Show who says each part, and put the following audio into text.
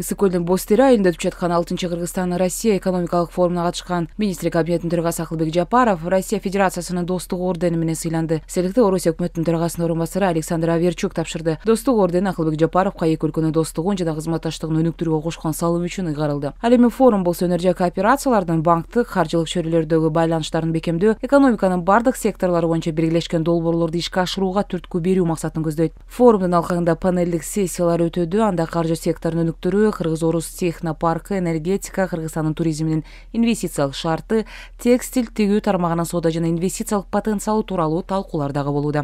Speaker 1: ысык көлдүн тери айында өтүп жаткан алтынчы кыргызстан россия экономикалык форумуна катышкан министр кабинетинин төрагасы акылбек жапаров россия федерациясынын достук ордени менен сыйланды сыйлыкты орусия өкмөтүнүн төрагасынын орун басары александр аверчук тапшырды достук ордени акылбек жапаровко эки өлкөнүн достугун жана кызматташтыгын өнүктүрүүгө кошкон салымы үчүн ыйгарылды ал эми форум болсо өнөр жай кооперациялардын банктык каржылык чөйрөлөрдөгү байланыштарын бекемдөө экономиканын бардык секторлору боюнча бирлешкен долбоорлорду ишке ашырууга түрткү берүү максатын көздөйт форумдун алкагында панелдик сессиялар өтөдү анда каржы секторун өнүктүрүү кыргыз орус энергетика кыргызстандын туризминин инвестициялык шарты текстиль тигүү тармагына соода жана инвестициялык потенциалы тууралуу талкуулар дагы